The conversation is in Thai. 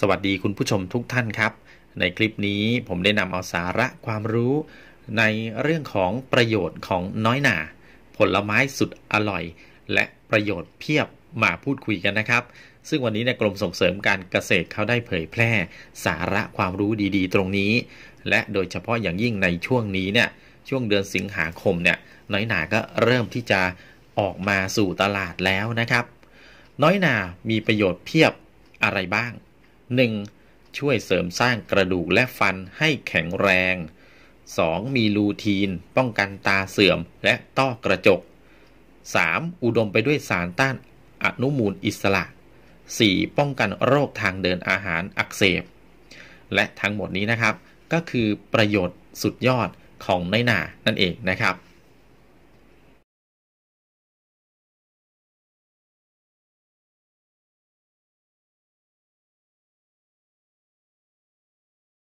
สวัสดีคุณผู้ชมทุกท่านครับ ในคลิปนี้ผมได้นำเอาสาระความรู้ ในเรื่องของประโยชน์ของน้อยหนา ผลไม้สุดอร่อย และประโยชน์เพียบมาพูดคุยกันนะครับ ซึ่งวันนี้ในกรมส่งเสริมการเกษตรเขาได้เผยแพร่สาระความรู้ดีๆ ตรงนี้ และโดยเฉพาะอย่างยิ่งในช่วงนี้เนี่ยช่วงเดือนสิงหาคมเนี่ยน้อยหนาก็เริ่มที่จะออกมาสู่ตลาดแล้วนะครับ น้อยหนามีประโยชน์เพียบอะไรบ้าง 1. ช่วยเสริมสร้างกระดูกและฟันให้แข็งแรง 2. มีลูทีน ป้องกันตาเสื่อมและต้อกระจก 3. อุดมไปด้วยสารต้านอนุมูลอิสระ 4. ป้องกันโรคทางเดินอาหารอักเสบ และทั้งหมดนี้นะครับก็คือประโยชน์สุดยอดของในหนานั่นเองนะครับ